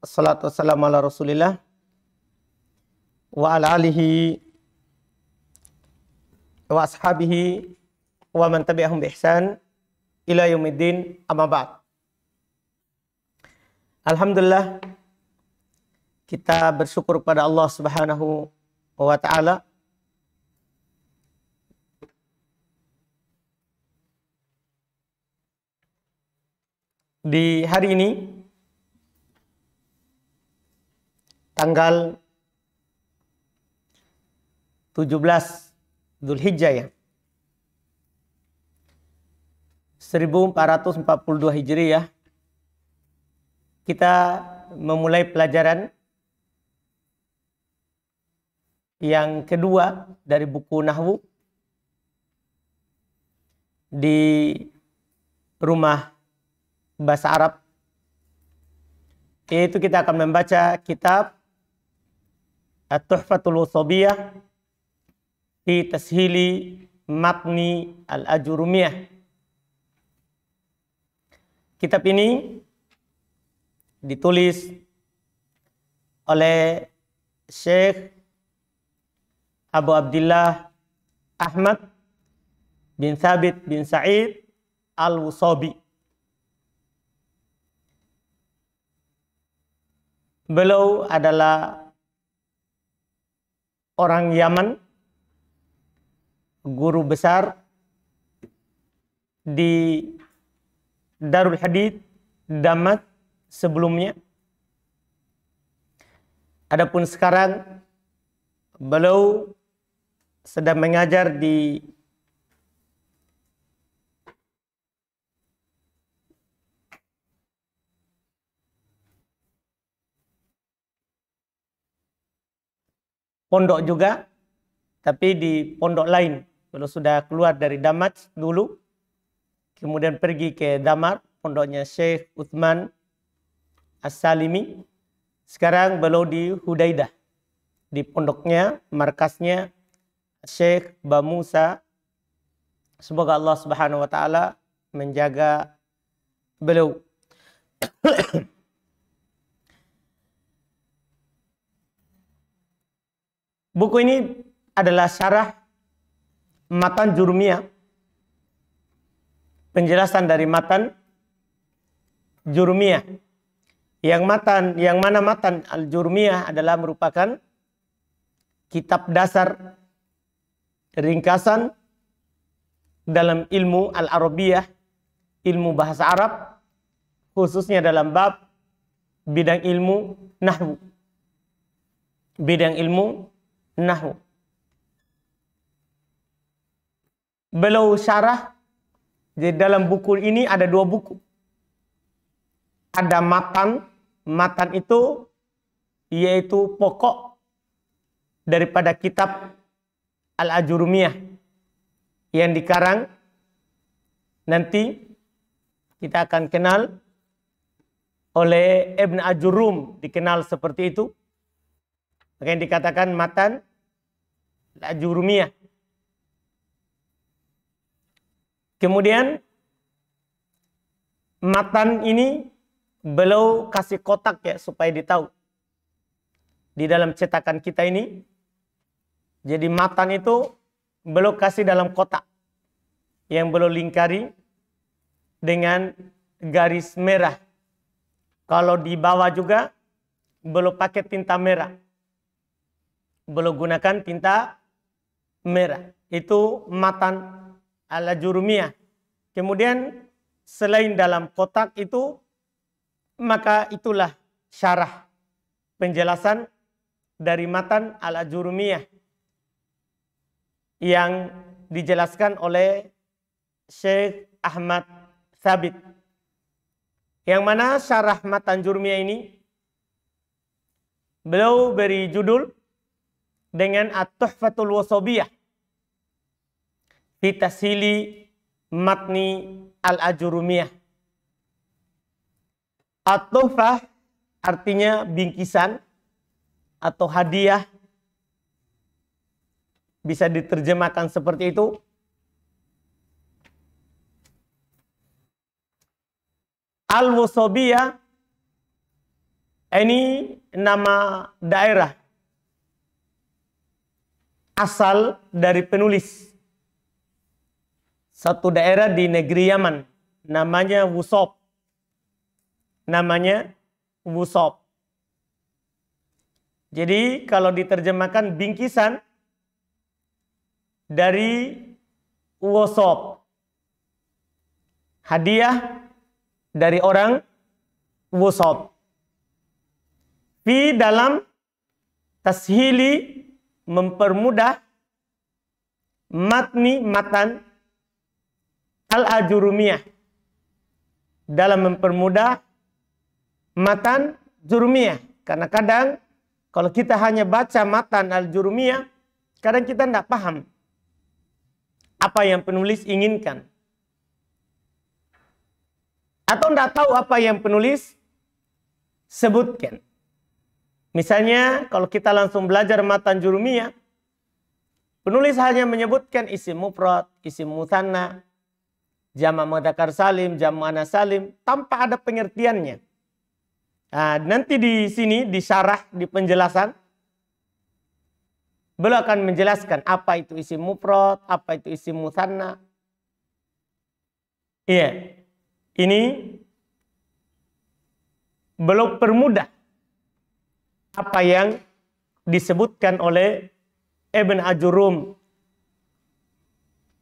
Assalatu wassalamu ala rasulillah wa ala alihi wa ashabihi wa man tabi'ahum bi ihsan ila yaumiddin amma ba'd. Alhamdulillah kita bersyukur kepada Allah Subhanahu wa taala di hari ini tanggal 17 Hijjah ya. 1442 Hijri ya. Kita memulai pelajaran yang kedua dari buku Nahwu di rumah bahasa Arab yaitu kita akan membaca kitab At-Tuhfatul Usobiyah fi tashili matni al-ajurumiyah. Kitab ini ditulis oleh Syekh Abu Abdullah Ahmad bin Thabit bin Sa'id Al-Wusabi. Beliau adalah orang Yaman, guru besar di Darul Hadid, Damat sebelumnya. Adapun sekarang beliau sedang mengajar di pondok juga, tapi di pondok lain. Kalau sudah keluar dari Damat dulu, kemudian pergi ke Damar, pondoknya Sheikh Uthman As-Salimi. Sekarang beliau di Hudaidah, di pondoknya, markasnya Sheikh Bamusa. Semoga Allah Subhanahu wa taala menjaga beliau. Buku ini adalah syarah Matan Jurmia. Penjelasan dari Matan Jurmia. Yang matan, yang mana matan Al-Jurmiyah adalah merupakan kitab dasar ringkasan dalam ilmu Al-Arabiyah, ilmu bahasa Arab, khususnya dalam bab bidang ilmu nahwu. Bidang ilmu nahu. Beliau syarah di dalam buku ini ada dua buku. Ada matan, matan itu yaitu pokok daripada kitab Al-Ajurumiyah yang dikarang nanti kita akan kenal oleh Ibn Ajurum dikenal seperti itu. Maka yang dikatakan matan Al-Jurumiyah. Kemudian matan ini beliau kasih kotak ya supaya ditahu. Di dalam cetakan kita ini jadi matan itu beliau kasih dalam kotak yang beliau lingkari dengan garis merah. Kalau di bawah juga belum pakai tinta merah. Belum gunakan tinta merah. Itu matan ala jurumiyah. Kemudian selain dalam kotak itu maka itulah syarah penjelasan dari matan ala jurumiyah yang dijelaskan oleh Syekh Ahmad Sabit. Yang mana syarah matan jurumiyah ini beliau beri judul dengan At-Tuhfatul Wasabiyah fitasili matni al-ajurumiyah. At-tuhfah artinya bingkisan atau hadiah. Bisa diterjemahkan seperti itu. Al-Wasobiyah ini nama daerah asal dari penulis. Satu daerah di negeri Yaman, namanya Wusop. Namanya Wusop. Jadi kalau diterjemahkan bingkisan dari Wusop. Hadiah dari orang Wusop. Fi dalam tashili mempermudah matni matan al-ajurumiyah dalam mempermudah matan jurumiyah karena kadang kalau kita hanya baca matan al-jurumiyah kadang kita tidak paham apa yang penulis inginkan atau tidak tahu apa yang penulis sebutkan Misalnya kalau kita langsung belajar matan jurumiyah, penulis hanya menyebutkan isim mufrad, isim mutanna, jama mudzakkar salim, jama anas salim, tanpa ada pengertiannya. Nah, nanti di sini, di syarah, di penjelasan, beliau akan menjelaskan apa itu isim mufrad, apa itu isim musanna. Iya, ini belum permudah apa yang disebutkan oleh Ibn Ajurum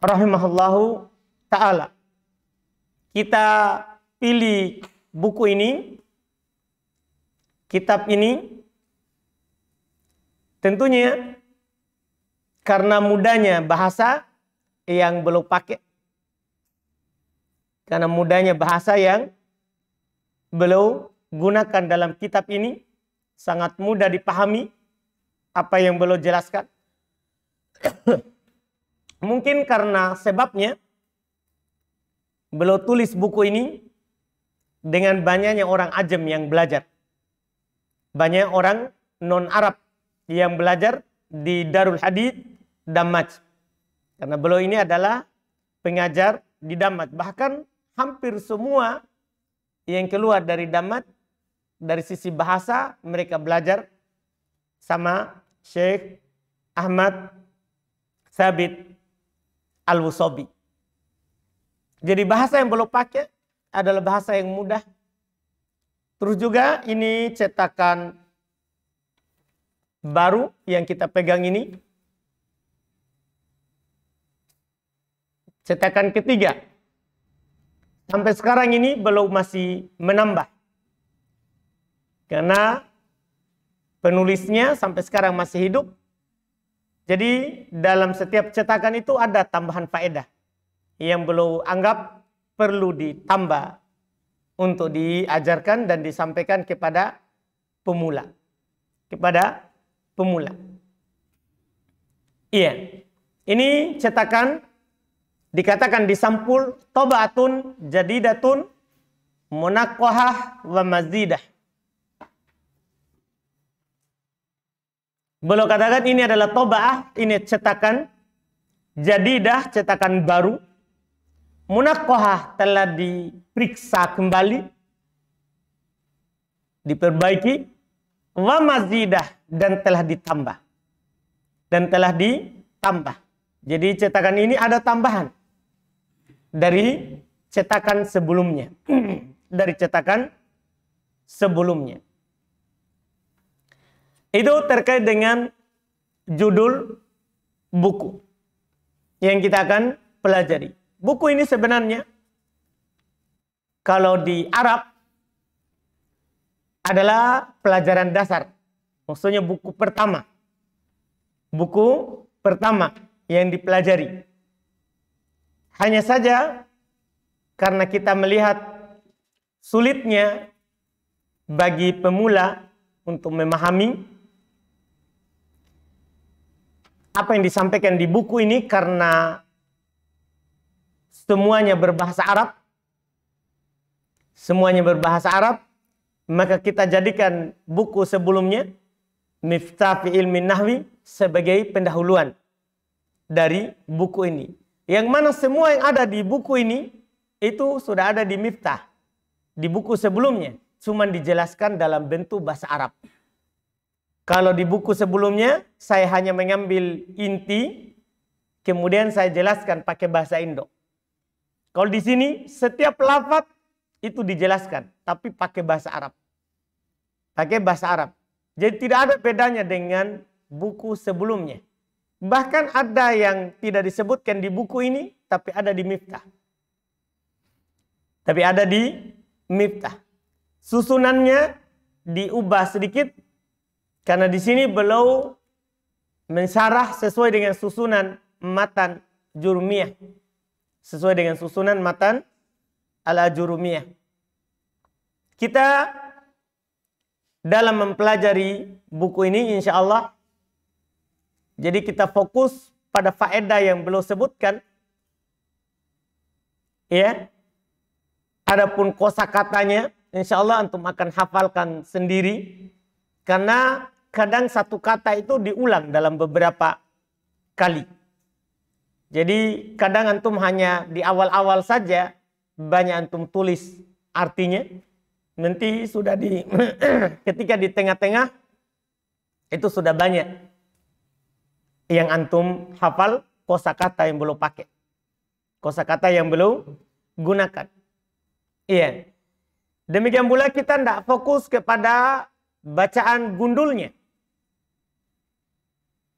rahimahullahu taala. Kita pilih buku ini kitab ini tentunya karena mudahnya bahasa yang belum pakai karena mudahnya bahasa yang belum gunakan dalam kitab ini sangat mudah dipahami apa yang beliau jelaskan. Mungkin karena sebabnya beliau tulis buku ini dengan banyaknya orang ajam yang belajar. Banyak orang non-Arab yang belajar di Darul Hadid Damaj. Karena beliau ini adalah pengajar di Damaj. Bahkan hampir semua yang keluar dari Damaj dari sisi bahasa mereka belajar sama Syekh Ahmad Sabit Al-Wusobi. Jadi bahasa yang belum pakai adalah bahasa yang mudah. Terus juga ini cetakan baru yang kita pegang ini. Cetakan ketiga. Sampai sekarang ini belum masih menambah. Karena penulisnya sampai sekarang masih hidup. Jadi dalam setiap cetakan itu ada tambahan faedah yang belum anggap perlu ditambah untuk diajarkan dan disampaikan kepada pemula. Kepada pemula. Iya. Ini cetakan dikatakan disampul tobatun jadidatun munaqqahah wa mazidah. Beliau katakan ini adalah tobaah, ini cetakan jadidah, cetakan baru. munakohah telah diperiksa kembali, diperbaiki. Wa mazidah dan telah ditambah. Dan telah ditambah. Jadi cetakan ini ada tambahan dari cetakan sebelumnya. dari cetakan sebelumnya. Itu terkait dengan judul buku yang kita akan pelajari. Buku ini sebenarnya kalau di Arab adalah pelajaran dasar. Maksudnya buku pertama. Buku pertama yang dipelajari. Hanya saja karena kita melihat sulitnya bagi pemula untuk memahami apa yang disampaikan di buku ini karena semuanya berbahasa Arab. Semuanya berbahasa Arab. Maka kita jadikan buku sebelumnya Miftah fi ilmi nahwi sebagai pendahuluan dari buku ini. Yang mana semua yang ada di buku ini itu sudah ada di Miftah. Di buku sebelumnya. cuma dijelaskan dalam bentuk bahasa Arab. Kalau di buku sebelumnya, saya hanya mengambil inti, kemudian saya jelaskan pakai bahasa Indo. Kalau di sini, setiap lafat itu dijelaskan, tapi pakai bahasa Arab. Pakai bahasa Arab. Jadi tidak ada bedanya dengan buku sebelumnya. Bahkan ada yang tidak disebutkan di buku ini, tapi ada di Miftah. Tapi ada di Miftah. Susunannya diubah sedikit, karena di sini beliau mensyarah sesuai dengan susunan matan jurumiyah. Sesuai dengan susunan matan ala jurumiyah. Kita dalam mempelajari buku ini insya Allah. Jadi kita fokus pada faedah yang beliau sebutkan. Ya. Adapun kosakatanya insya Allah antum akan hafalkan sendiri. Karena kadang satu kata itu diulang dalam beberapa kali. Jadi kadang antum hanya di awal-awal saja banyak antum tulis artinya. Nanti sudah di ketika di tengah-tengah itu sudah banyak yang antum hafal kosakata yang belum pakai. Kosakata yang belum gunakan. Iya. Demikian pula kita tidak fokus kepada bacaan gundulnya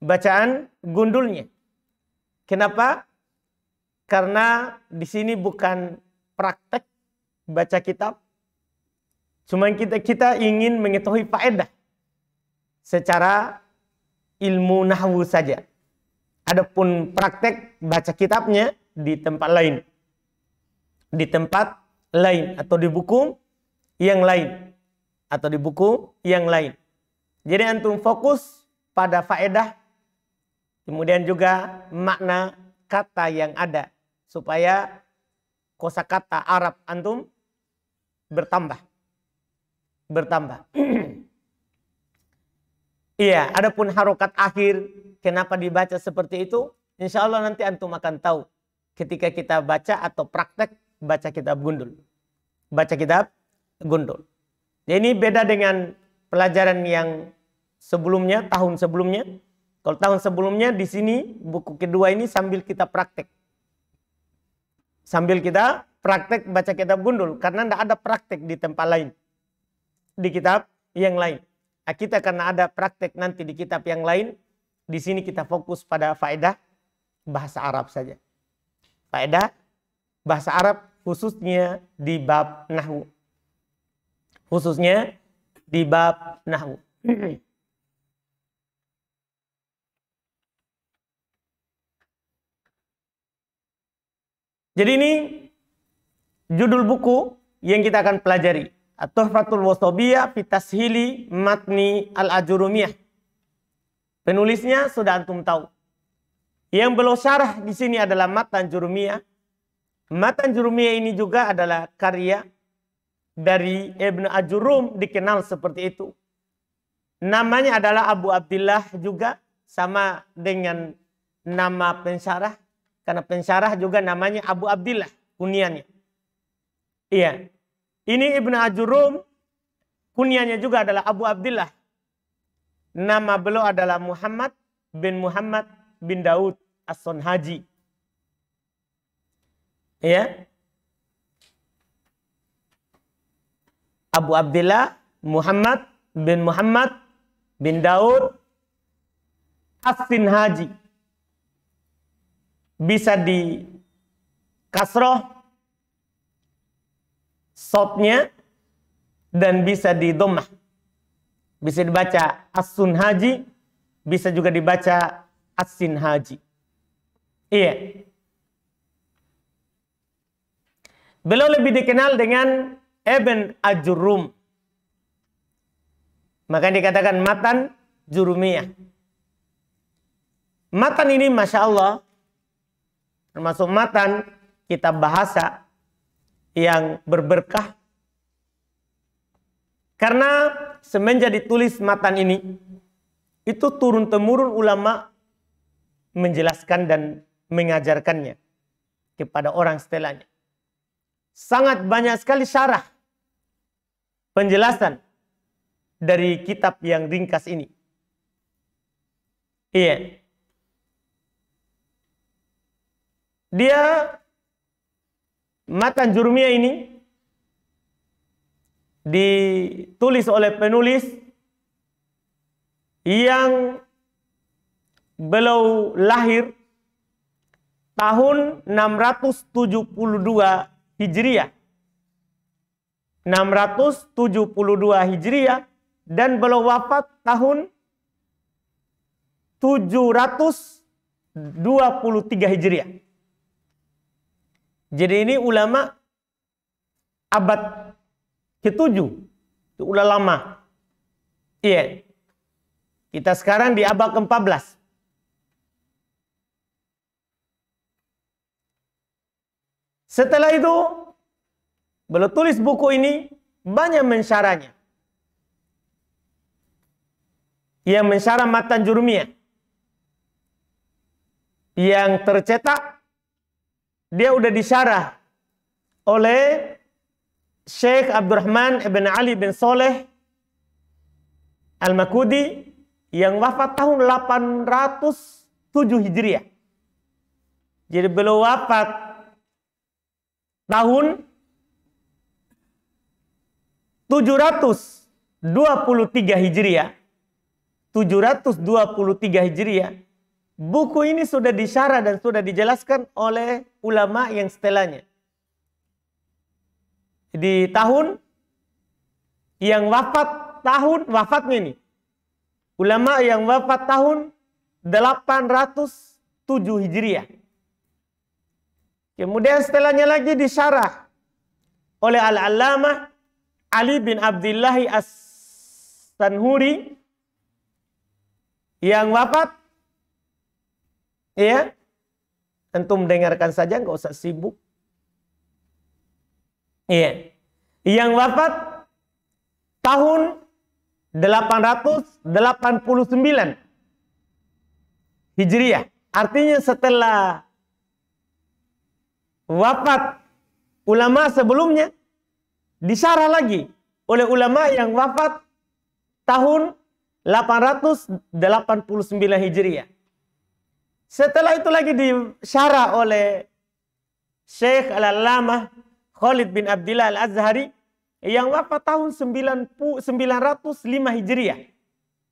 bacaan gundulnya. Kenapa? Karena di sini bukan praktek baca kitab. Cuma kita kita ingin mengetahui faedah secara ilmu nahwu saja. Adapun praktek baca kitabnya di tempat lain. Di tempat lain atau di buku yang lain atau di buku yang lain. Jadi antum fokus pada faedah Kemudian juga makna kata yang ada supaya kosakata Arab antum bertambah. Bertambah. Iya, adapun harokat akhir kenapa dibaca seperti itu? Insya Allah nanti antum akan tahu ketika kita baca atau praktek baca kitab gundul. Baca kitab gundul. Jadi ini beda dengan pelajaran yang sebelumnya, tahun sebelumnya. Kalau tahun sebelumnya di sini buku kedua ini sambil kita praktek. Sambil kita praktek baca kitab gundul karena tidak ada praktek di tempat lain. Di kitab yang lain. Nah, kita karena ada praktek nanti di kitab yang lain, di sini kita fokus pada faedah bahasa Arab saja. Faedah bahasa Arab khususnya di bab nahwu. Khususnya di bab nahwu. Jadi ini judul buku yang kita akan pelajari. At-Tuhfatul Wasobiyah Fitashili Matni Al-Ajurumiyah. Penulisnya sudah antum tahu. Yang belum syarah di sini adalah Matan Jurumiyah. Matan Jurumiyah ini juga adalah karya dari Ibn Ajurum dikenal seperti itu. Namanya adalah Abu Abdullah juga sama dengan nama pensyarah karena pensyarah juga namanya Abu Abdillah kuniannya. Iya. Ini Ibnu Ajurum kuniannya juga adalah Abu Abdillah. Nama beliau adalah Muhammad bin Muhammad bin Daud as Haji. Iya. Abu Abdillah Muhammad bin Muhammad bin Daud As-Sinhaji bisa di kasroh sotnya dan bisa di domah. Bisa dibaca asun haji, bisa juga dibaca asin haji. Iya. Beliau lebih dikenal dengan Eben Ajurum. Maka dikatakan matan jurumiyah. Matan ini Masya Allah termasuk matan kitab bahasa yang berberkah karena semenjak ditulis matan ini itu turun temurun ulama menjelaskan dan mengajarkannya kepada orang setelahnya sangat banyak sekali syarah penjelasan dari kitab yang ringkas ini iya dia matan jurumia ini ditulis oleh penulis yang beliau lahir tahun 672 Hijriah. 672 Hijriah dan beliau wafat tahun 723 Hijriah. Jadi ini ulama abad ke-7. Itu ulama. Iya. Kita sekarang di abad ke-14. Setelah itu, beliau tulis buku ini banyak mensyaranya. Yang mensyarah matan jurumiyah. Yang tercetak dia udah disyarah oleh Syekh Abdurrahman ibn Ali bin Soleh Al-Makudi yang wafat tahun 807 Hijriah. Jadi beliau wafat tahun 723 Hijriah. 723 Hijriah Buku ini sudah disyarah dan sudah dijelaskan oleh ulama yang setelahnya. Di tahun yang wafat tahun wafatnya ini. Ulama yang wafat tahun 807 Hijriah. Kemudian setelahnya lagi disyarah oleh Al-Allamah Ali bin Abdullah As-Sanhuri yang wafat Iya, tentu mendengarkan saja nggak usah sibuk. Iya. Yang wafat tahun 889 Hijriah. Artinya setelah wafat ulama sebelumnya disarah lagi oleh ulama yang wafat tahun 889 Hijriah. Setelah itu lagi disyarah oleh Syekh Al-Allamah Khalid bin Abdillah Al-Azhari yang wafat tahun 905 Hijriah.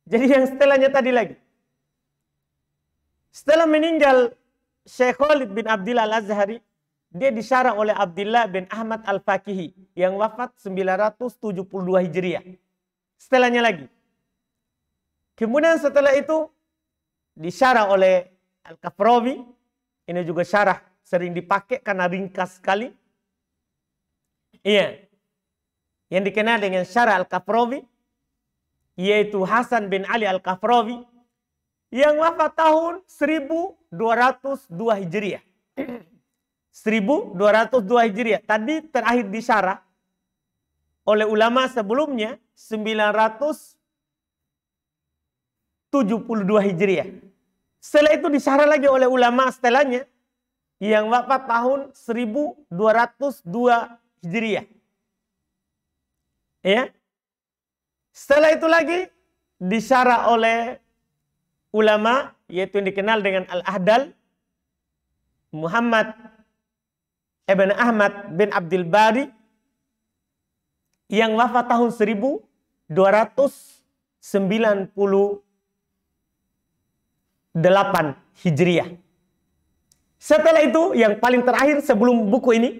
Jadi yang setelahnya tadi lagi. Setelah meninggal Syekh Khalid bin Abdillah Al-Azhari, dia disyarah oleh Abdullah bin Ahmad Al-Fakihi yang wafat 972 Hijriah. Setelahnya lagi. Kemudian setelah itu disyarah oleh Al-Kafrawi. Ini juga syarah sering dipakai karena ringkas sekali. Iya. Yang dikenal dengan syarah Al-Kafrawi yaitu Hasan bin Ali Al-Kafrawi yang wafat tahun 1202 Hijriah. 1202 Hijriah. Tadi terakhir disyarah oleh ulama sebelumnya 972 Hijriah. Setelah itu disyarah lagi oleh ulama setelahnya yang wafat tahun 1202 Hijriah. Ya. Setelah itu lagi disyarah oleh ulama yaitu yang dikenal dengan Al-Ahdal Muhammad Ibn Ahmad bin Abdul Bari yang wafat tahun 1290. Hijriah. Setelah itu yang paling terakhir sebelum buku ini,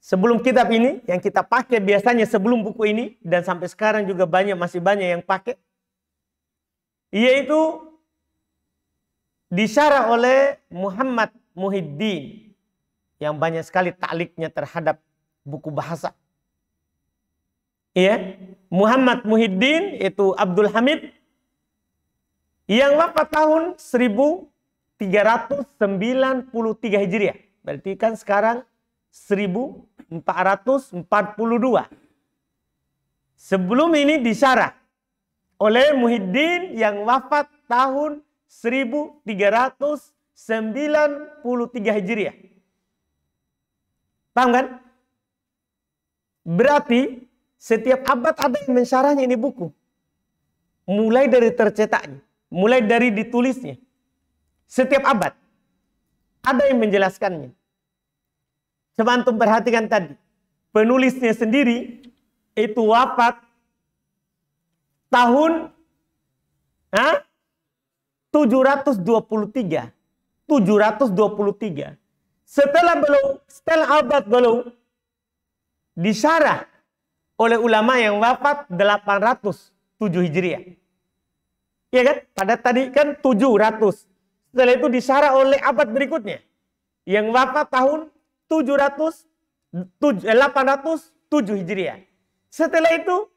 sebelum kitab ini yang kita pakai biasanya sebelum buku ini dan sampai sekarang juga banyak masih banyak yang pakai yaitu disyarah oleh Muhammad Muhyiddin yang banyak sekali takliknya terhadap buku bahasa. Iya, Muhammad Muhyiddin itu Abdul Hamid yang wafat tahun 1393 Hijriah. Berarti kan sekarang 1442. Sebelum ini disyarah oleh Muhyiddin yang wafat tahun 1393 Hijriah. Paham kan? Berarti setiap abad ada yang mensyarahnya ini buku. Mulai dari tercetaknya mulai dari ditulisnya. Setiap abad ada yang menjelaskannya. Coba antum perhatikan tadi. Penulisnya sendiri itu wafat tahun ha? 723. 723. Setelah belum setelah abad belum disyarah oleh ulama yang wafat 807 Hijriah. Iya kan? Pada tadi kan 700. Setelah itu disyarah oleh abad berikutnya. Yang wafat tahun 700 807 eh, Hijriah. Setelah itu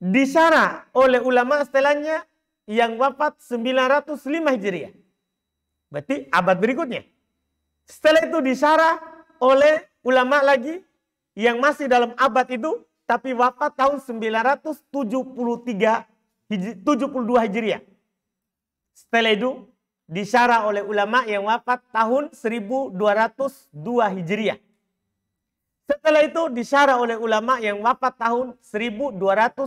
disyarah oleh ulama setelahnya yang wafat 905 Hijriah. Berarti abad berikutnya. Setelah itu disyarah oleh ulama lagi yang masih dalam abad itu tapi wafat tahun 973 72 Hijriah. Setelah itu disyarah oleh ulama yang wafat tahun 1202 Hijriah. Setelah itu disyarah oleh ulama yang wafat tahun 1298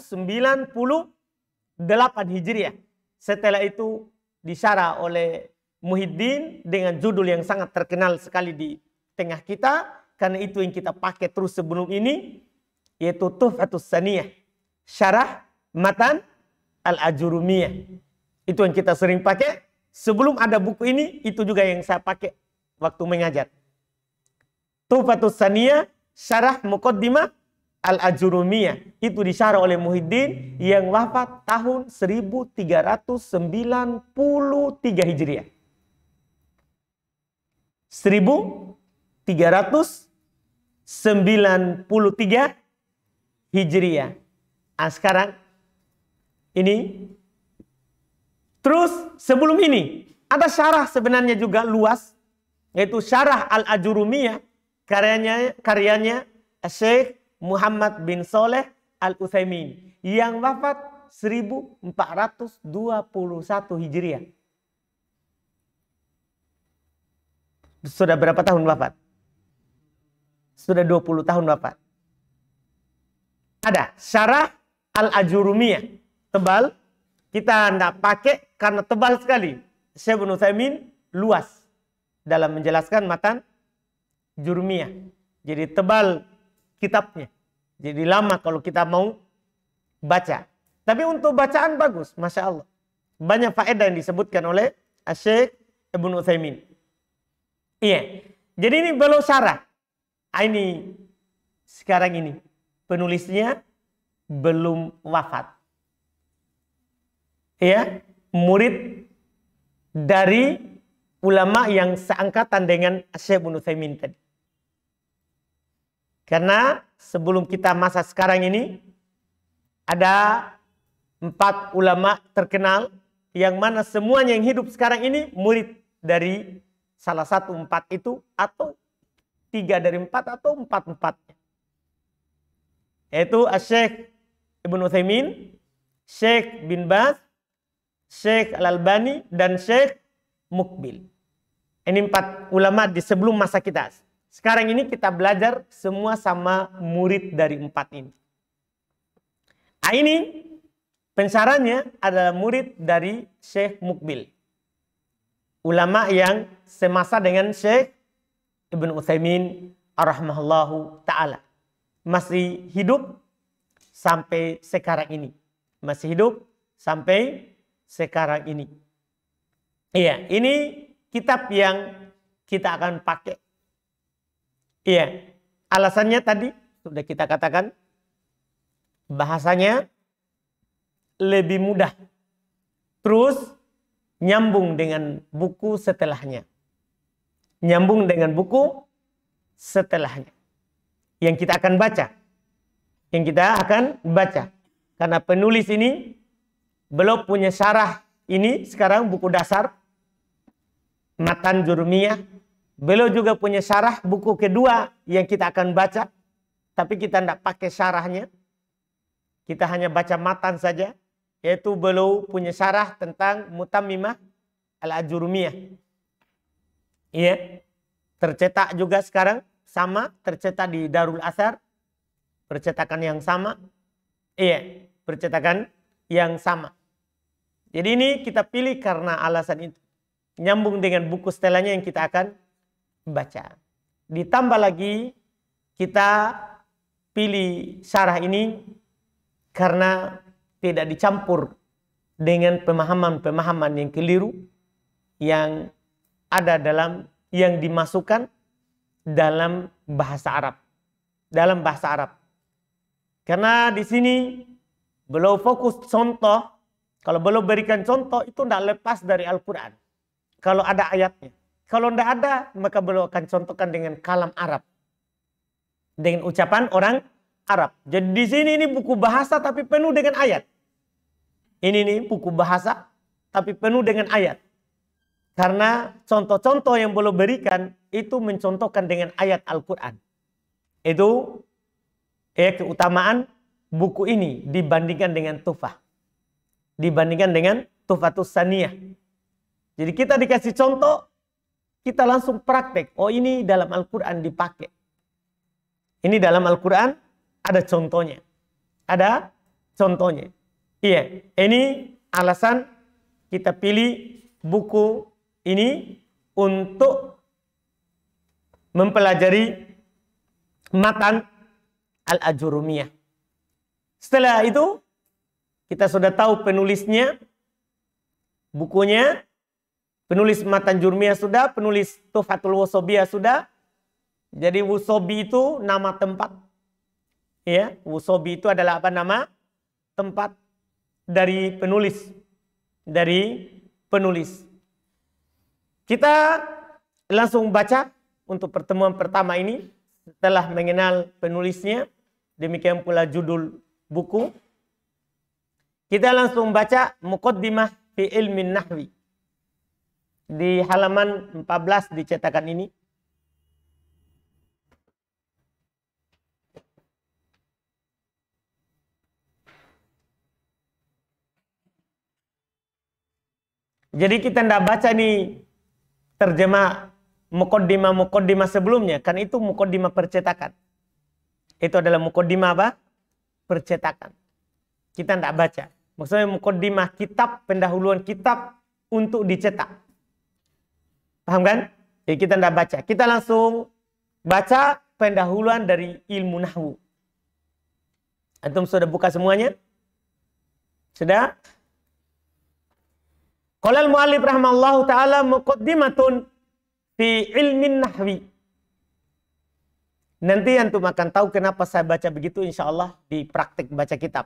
Hijriah. Setelah itu disyarah oleh Muhyiddin dengan judul yang sangat terkenal sekali di tengah kita karena itu yang kita pakai terus sebelum ini yaitu Tuhfatus Saniyah. Syarah Matan Al-Ajurumiyah. Itu yang kita sering pakai. Sebelum ada buku ini, itu juga yang saya pakai waktu mengajar. Tufatus Saniyah Syarah Muqaddimah Al-Ajurumiyah. Itu disyarah oleh Muhyiddin yang wafat tahun 1393 Hijriah. 1393 Hijriah. Nah, sekarang ini. Terus sebelum ini ada syarah sebenarnya juga luas yaitu syarah Al-Ajurumiyah karyanya karyanya Syekh Muhammad bin Soleh Al-Utsaimin yang wafat 1421 Hijriah. Sudah berapa tahun wafat? Sudah 20 tahun wafat. Ada syarah Al-Ajurumiyah tebal kita tidak pakai karena tebal sekali. Syekh Ibn Uthaymin luas dalam menjelaskan matan Jurmiyah. Jadi tebal kitabnya. Jadi lama kalau kita mau baca. Tapi untuk bacaan bagus, Masya Allah. Banyak faedah yang disebutkan oleh Syekh Ibn Uthaymin. Iya. Jadi ini belum syarah. Ah, ini sekarang ini penulisnya belum wafat ya murid dari ulama yang seangkatan dengan Syekh Ibnu Utsaimin tadi. Karena sebelum kita masa sekarang ini ada empat ulama terkenal yang mana semuanya yang hidup sekarang ini murid dari salah satu empat itu atau tiga dari empat atau empat empatnya. Yaitu Syekh Ibnu Utsaimin, Syekh bin Baz, Syekh Al-Albani, dan Syekh Mukbil. Ini empat ulama di sebelum masa kita. Sekarang ini kita belajar semua sama murid dari empat ini. Nah ini pensarannya adalah murid dari Syekh Mukbil. Ulama yang semasa dengan Syekh Ibn Uthaymin arrahmahullahu ta'ala. Masih hidup sampai sekarang ini. Masih hidup sampai sekarang ini. Iya, ini kitab yang kita akan pakai. Iya, alasannya tadi sudah kita katakan bahasanya lebih mudah. Terus nyambung dengan buku setelahnya. Nyambung dengan buku setelahnya. Yang kita akan baca. Yang kita akan baca. Karena penulis ini belum punya syarah ini sekarang buku dasar Matan Jurumiyah. Belum juga punya syarah buku kedua yang kita akan baca. Tapi kita tidak pakai syarahnya. Kita hanya baca matan saja. Yaitu belum punya syarah tentang Mutamimah Al-Ajurumiyah. Iya. Tercetak juga sekarang sama. Tercetak di Darul Asar. Percetakan yang sama. Iya. Percetakan yang sama. Jadi ini kita pilih karena alasan itu. Nyambung dengan buku setelahnya yang kita akan baca. Ditambah lagi kita pilih syarah ini karena tidak dicampur dengan pemahaman-pemahaman yang keliru yang ada dalam yang dimasukkan dalam bahasa Arab. Dalam bahasa Arab. Karena di sini belum fokus contoh kalau belum berikan contoh itu tidak lepas dari Al-Quran. Kalau ada ayatnya. Kalau tidak ada maka beliau akan contohkan dengan kalam Arab. Dengan ucapan orang Arab. Jadi di sini ini buku bahasa tapi penuh dengan ayat. Ini nih buku bahasa tapi penuh dengan ayat. Karena contoh-contoh yang belum berikan itu mencontohkan dengan ayat Al-Quran. Itu ya keutamaan buku ini dibandingkan dengan tufah dibandingkan dengan tufatus saniyah. Jadi kita dikasih contoh, kita langsung praktek. Oh ini dalam Al-Quran dipakai. Ini dalam Al-Quran ada contohnya. Ada contohnya. Iya, ini alasan kita pilih buku ini untuk mempelajari matan Al-Ajurumiyah. Setelah itu kita sudah tahu penulisnya, bukunya, penulis Matan Jurmiyah sudah, penulis Tuhfatul Wosobiyah sudah. Jadi Wosobi itu nama tempat. Ya, Wosobi itu adalah apa nama? Tempat dari penulis. Dari penulis. Kita langsung baca untuk pertemuan pertama ini setelah mengenal penulisnya. Demikian pula judul buku. Kita langsung baca Muqaddimah fi ilmin nahwi. Di halaman 14 di cetakan ini. Jadi kita tidak baca nih terjemah mukodima-mukodima sebelumnya. Kan itu mukodima percetakan. Itu adalah mukodima apa? Percetakan. Kita tidak baca maksudnya mukaddimah kitab, pendahuluan kitab untuk dicetak. Paham kan? Jadi ya, kita tidak baca. Kita langsung baca pendahuluan dari ilmu nahwu. Antum sudah buka semuanya? Sudah? Qala al-muallif rahimallahu taala muqaddimatun fi ilmi nahwi. Nanti antum akan tahu kenapa saya baca begitu insyaallah di praktik baca kitab.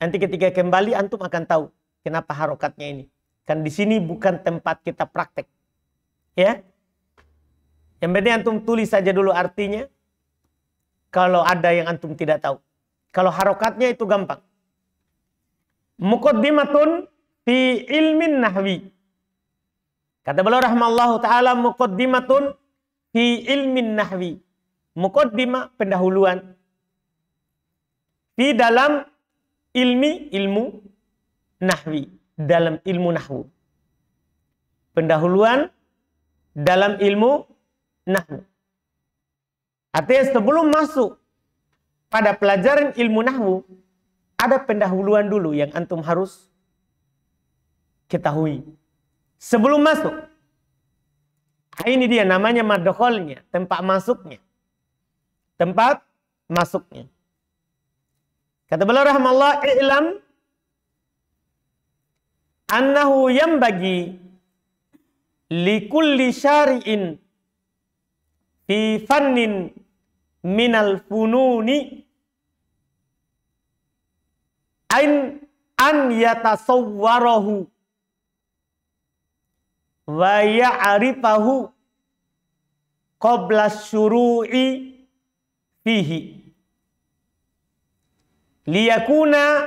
Nanti ketika kembali antum akan tahu kenapa harokatnya ini. Kan di sini bukan tempat kita praktek. Ya. Yang penting antum tulis saja dulu artinya. Kalau ada yang antum tidak tahu. Kalau harokatnya itu gampang. tun fi ilmin nahwi. Kata beliau rahmallahu taala tun fi ilmin nahwi. Muqaddimah pendahuluan. Di dalam ilmi ilmu nahwi dalam ilmu nahwu pendahuluan dalam ilmu nahwu artinya sebelum masuk pada pelajaran ilmu nahwu ada pendahuluan dulu yang antum harus ketahui sebelum masuk nah, ini dia namanya madholnya tempat masuknya tempat masuknya Kata beliau rahmallah i'lam annahu yambagi kulli syari'in fi fannin minal fununi ain an yatasawwarahu wa ya'rifahu qabla syuru'i fihi liyakuna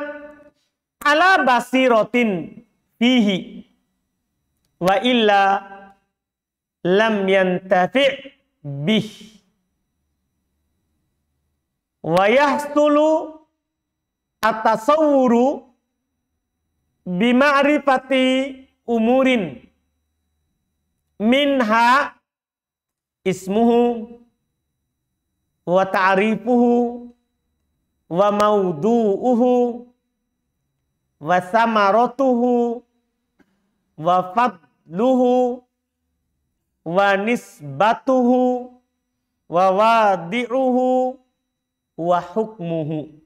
ala basiratin fihi wa illa lam yantafi' bih wa yahsulu atasawuru bima'rifati umurin minha ismuhu wa ta'rifuhu wa maudu'uhu wa samaratuhu wa fadluhu wa nisbatuhu wa wadi'uhu wa hukmuhu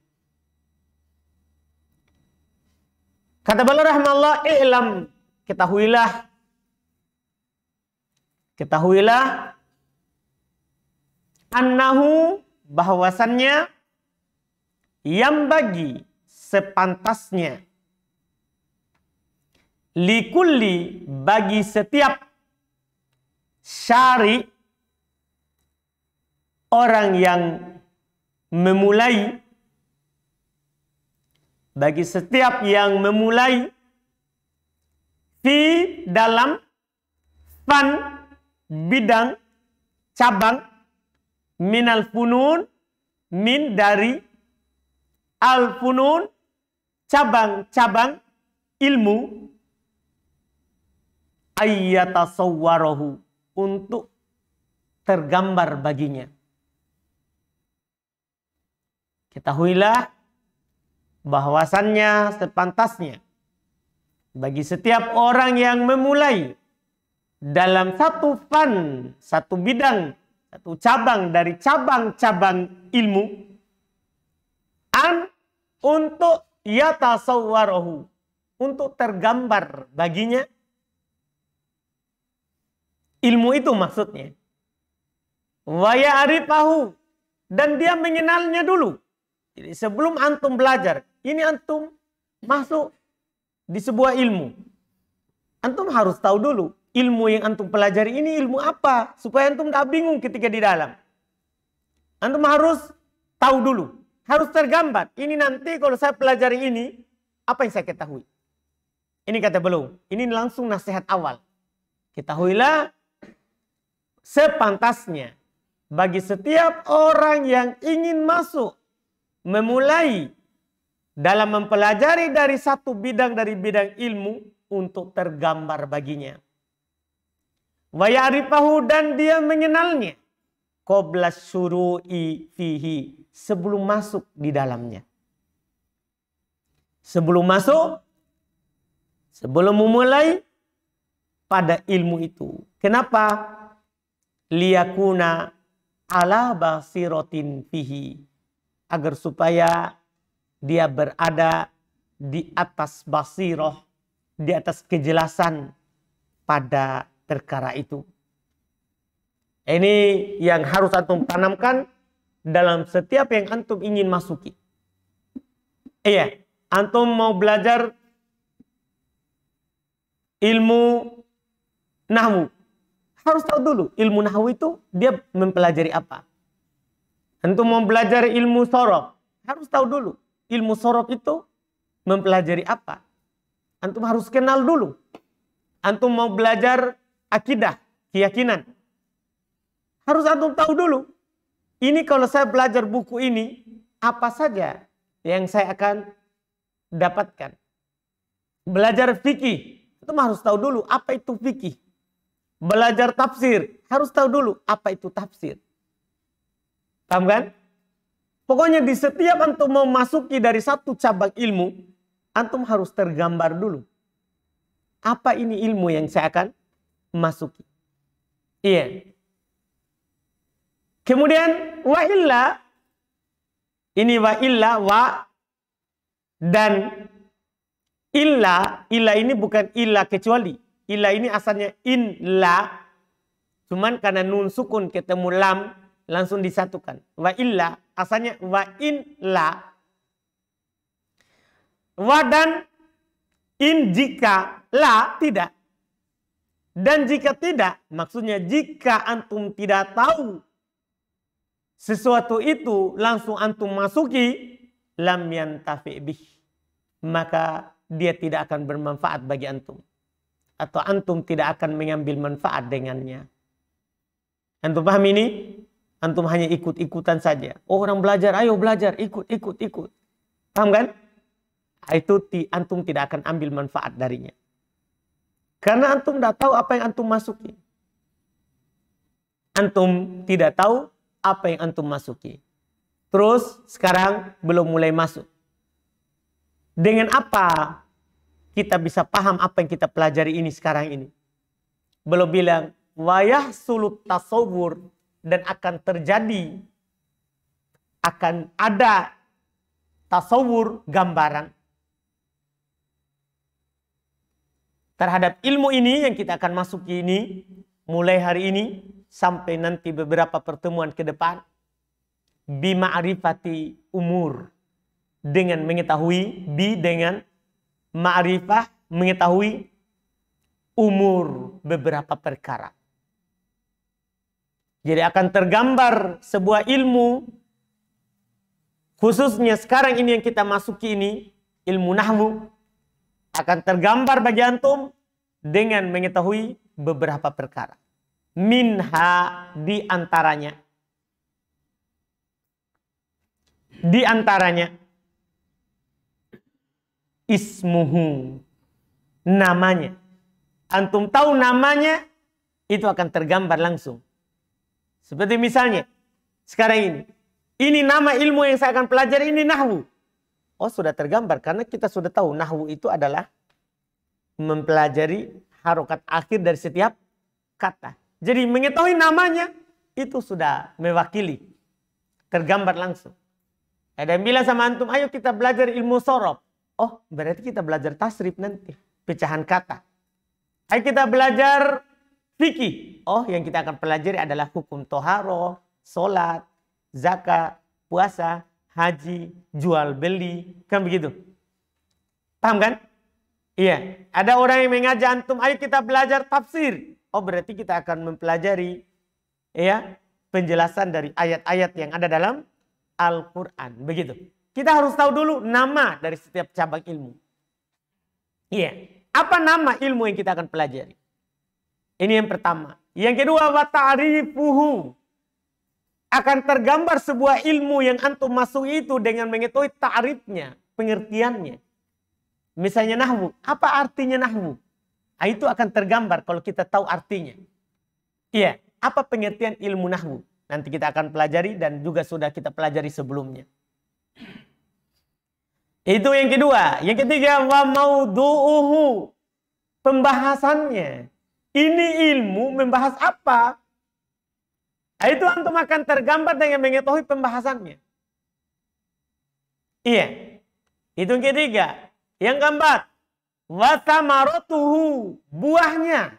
Kata beliau rahmallah i'lam ketahuilah ketahuilah annahu bahwasannya yang bagi sepantasnya likuli bagi setiap syari orang yang memulai bagi setiap yang memulai di dalam fan bidang cabang minal funun min dari al-funun cabang-cabang ilmu ayyatasawwarahu untuk tergambar baginya. Ketahuilah bahwasannya sepantasnya bagi setiap orang yang memulai dalam satu fan, satu bidang, satu cabang dari cabang-cabang ilmu Al-Quran untuk yatasawwarahu untuk tergambar baginya ilmu itu maksudnya waya arifahu dan dia mengenalnya dulu jadi sebelum antum belajar ini antum masuk di sebuah ilmu antum harus tahu dulu ilmu yang antum pelajari ini ilmu apa supaya antum tidak bingung ketika di dalam antum harus tahu dulu harus tergambar. Ini nanti kalau saya pelajari ini, apa yang saya ketahui? Ini kata belum. Ini langsung nasihat awal. Ketahuilah sepantasnya bagi setiap orang yang ingin masuk memulai dalam mempelajari dari satu bidang dari bidang ilmu untuk tergambar baginya. Wayaripahu dan dia mengenalnya qoblas surui fihi sebelum masuk di dalamnya sebelum masuk sebelum memulai pada ilmu itu kenapa liyakuna ala basiratin fihi agar supaya dia berada di atas basiroh di atas kejelasan pada perkara itu ini yang harus antum tanamkan dalam setiap yang antum ingin masuki. Iya, antum mau belajar ilmu nahwu. Harus tahu dulu ilmu nahwu itu dia mempelajari apa. Antum mau belajar ilmu sorok, harus tahu dulu ilmu sorok itu mempelajari apa. Antum harus kenal dulu. Antum mau belajar akidah, keyakinan, harus antum tahu dulu. Ini kalau saya belajar buku ini, apa saja yang saya akan dapatkan. Belajar fikih, itu harus tahu dulu apa itu fikih. Belajar tafsir, harus tahu dulu apa itu tafsir. Paham kan? Pokoknya di setiap antum mau masuki dari satu cabang ilmu, antum harus tergambar dulu. Apa ini ilmu yang saya akan masuki? Iya. Kemudian wa illa ini wa illa wa dan illa illa ini bukan illa kecuali illa ini asalnya in la cuman karena nun sukun ketemu lam langsung disatukan wa illa asalnya wa in la wa dan in jika la tidak dan jika tidak maksudnya jika antum tidak tahu sesuatu itu langsung antum masuki lam yantafi bih maka dia tidak akan bermanfaat bagi antum atau antum tidak akan mengambil manfaat dengannya antum paham ini antum hanya ikut-ikutan saja oh, orang belajar ayo belajar ikut ikut ikut paham kan ah, itu antum tidak akan ambil manfaat darinya karena antum tidak tahu apa yang antum masuki antum tidak tahu apa yang antum masuki. Terus sekarang belum mulai masuk. Dengan apa kita bisa paham apa yang kita pelajari ini sekarang ini? Belum bilang wayah sulut tasawur dan akan terjadi akan ada tasawur gambaran terhadap ilmu ini yang kita akan masuki ini mulai hari ini sampai nanti beberapa pertemuan ke depan bima'rifati umur dengan mengetahui bi dengan ma'rifah mengetahui umur beberapa perkara. Jadi akan tergambar sebuah ilmu khususnya sekarang ini yang kita masuki ini ilmu nahwu akan tergambar bagi antum dengan mengetahui beberapa perkara minha di antaranya di antaranya ismuhu namanya antum tahu namanya itu akan tergambar langsung seperti misalnya sekarang ini ini nama ilmu yang saya akan pelajari ini nahwu oh sudah tergambar karena kita sudah tahu nahwu itu adalah mempelajari harokat akhir dari setiap kata jadi mengetahui namanya itu sudah mewakili. Tergambar langsung. Ada yang bilang sama antum, ayo kita belajar ilmu sorob. Oh, berarti kita belajar tasrif nanti. Pecahan kata. Ayo kita belajar fikih. Oh, yang kita akan pelajari adalah hukum toharo, sholat, zakat, puasa, haji, jual beli. Kan begitu. Paham kan? Iya. Ada orang yang mengajak antum, ayo kita belajar tafsir oh berarti kita akan mempelajari ya penjelasan dari ayat-ayat yang ada dalam Al-Qur'an. Begitu. Kita harus tahu dulu nama dari setiap cabang ilmu. Iya. Yeah. Apa nama ilmu yang kita akan pelajari? Ini yang pertama. Yang kedua, wa Akan tergambar sebuah ilmu yang antum masuk itu dengan mengetahui ta'rifnya, pengertiannya. Misalnya nahwu. Apa artinya nahwu? Nah, itu akan tergambar kalau kita tahu artinya. Iya, apa pengertian ilmu nahwu? Nanti kita akan pelajari dan juga sudah kita pelajari sebelumnya. Itu yang kedua. Yang ketiga, wa maudu'uhu. Pembahasannya. Ini ilmu membahas apa? Nah, itu antum akan tergambar dengan mengetahui pembahasannya. Iya. Itu yang ketiga. Yang keempat, Watamarotuhu, buahnya.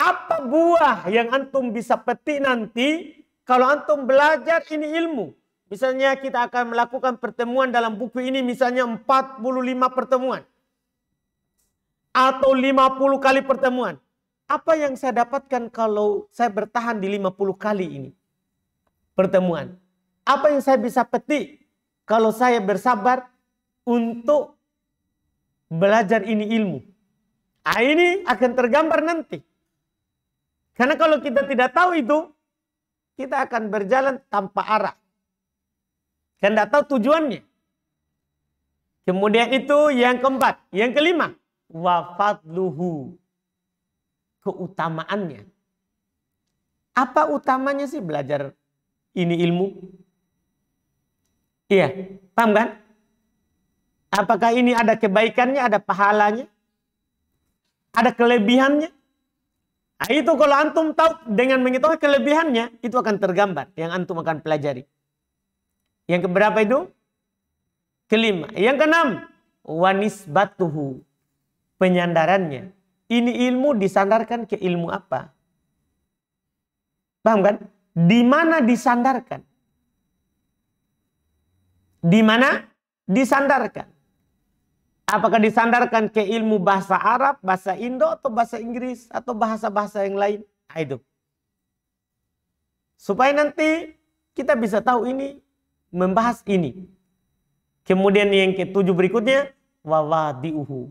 Apa buah yang antum bisa petik nanti kalau antum belajar ini ilmu? Misalnya kita akan melakukan pertemuan dalam buku ini misalnya 45 pertemuan. Atau 50 kali pertemuan. Apa yang saya dapatkan kalau saya bertahan di 50 kali ini? Pertemuan. Apa yang saya bisa petik kalau saya bersabar untuk belajar ini ilmu. Nah, ini akan tergambar nanti. Karena kalau kita tidak tahu itu, kita akan berjalan tanpa arah. Kan tidak tahu tujuannya. Kemudian itu yang keempat. Yang kelima. Wafatluhu. Keutamaannya. Apa utamanya sih belajar ini ilmu? Iya, paham kan? Apakah ini ada kebaikannya, ada pahalanya? Ada kelebihannya? Nah, itu kalau antum tahu dengan mengetahui kelebihannya, itu akan tergambar yang antum akan pelajari. Yang keberapa itu? Kelima. Yang keenam, wanis batuhu Penyandarannya. Ini ilmu disandarkan ke ilmu apa? Paham kan? Di mana disandarkan? Di mana disandarkan? Apakah disandarkan ke ilmu bahasa Arab, bahasa Indo, atau bahasa Inggris, atau bahasa-bahasa yang lain? Aduh, Supaya nanti kita bisa tahu ini, membahas ini. Kemudian yang ketujuh berikutnya, wawadi'uhu.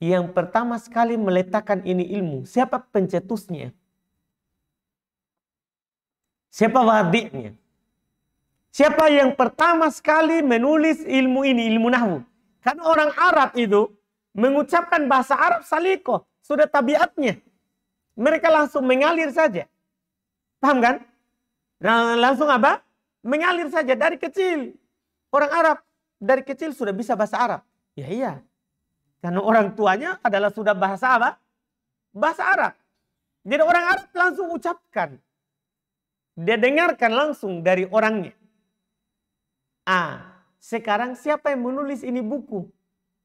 Yang pertama sekali meletakkan ini ilmu. Siapa pencetusnya? Siapa wadiknya? Siapa yang pertama sekali menulis ilmu ini, ilmu Nahu? Karena orang Arab itu mengucapkan bahasa Arab saliko Sudah tabiatnya. Mereka langsung mengalir saja. Paham kan? Nah, langsung apa? Mengalir saja dari kecil. Orang Arab dari kecil sudah bisa bahasa Arab. Ya iya. Karena orang tuanya adalah sudah bahasa apa? Bahasa Arab. Jadi orang Arab langsung ucapkan. Dia dengarkan langsung dari orangnya. Ah, sekarang siapa yang menulis ini buku?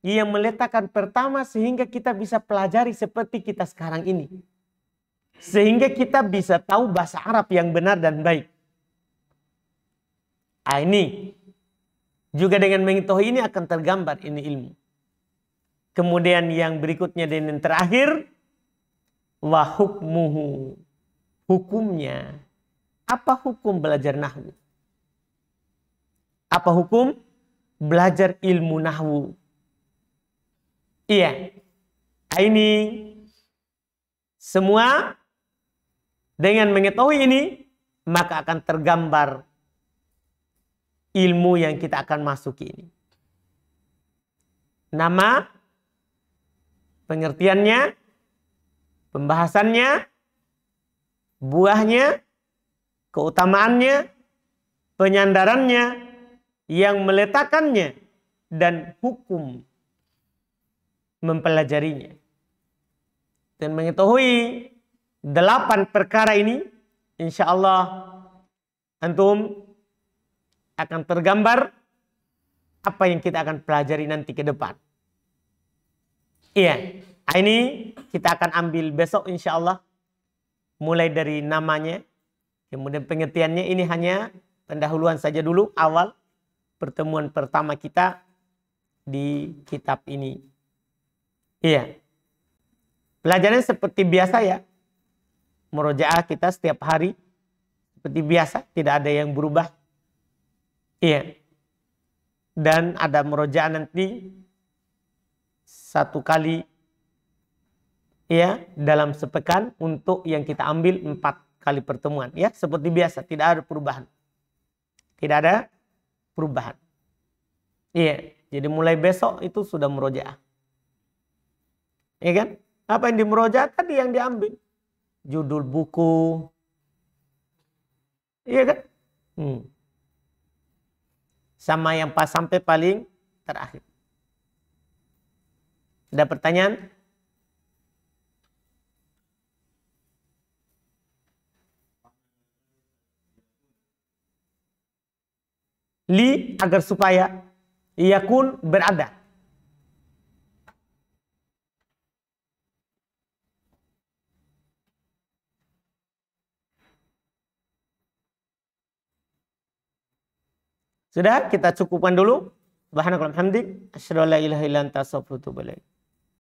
Yang meletakkan pertama sehingga kita bisa pelajari seperti kita sekarang ini. Sehingga kita bisa tahu bahasa Arab yang benar dan baik. Nah, ini juga dengan mengetahui ini akan tergambar ini ilmu. Kemudian yang berikutnya dan yang terakhir Wahukmuhu. Hukumnya. Apa hukum belajar nahwu? Apa hukum? belajar ilmu nahwu. Iya. Nah, ini semua dengan mengetahui ini maka akan tergambar ilmu yang kita akan masuki ini. Nama, pengertiannya, pembahasannya, buahnya, keutamaannya, penyandarannya, yang meletakkannya dan hukum mempelajarinya. Dan mengetahui delapan perkara ini, insya Allah antum akan tergambar apa yang kita akan pelajari nanti ke depan. Iya, ah, ini kita akan ambil besok insya Allah. Mulai dari namanya, kemudian pengertiannya ini hanya pendahuluan saja dulu, awal pertemuan pertama kita di kitab ini. Iya. Pelajaran seperti biasa ya. Murojaah kita setiap hari seperti biasa, tidak ada yang berubah. Iya. Dan ada murojaah nanti satu kali ya dalam sepekan untuk yang kita ambil empat kali pertemuan ya seperti biasa tidak ada perubahan tidak ada perubahan. Iya, jadi mulai besok itu sudah merojaah. Iya kan? Apa yang dimeroja tadi yang diambil. Judul buku. Iya kan? Hmm. Sama yang pas sampai paling terakhir. Ada pertanyaan? li agar supaya yakun berada Sudah kita cukupkan dulu. kalau hamdik, asyhadu an la ilaha illa anta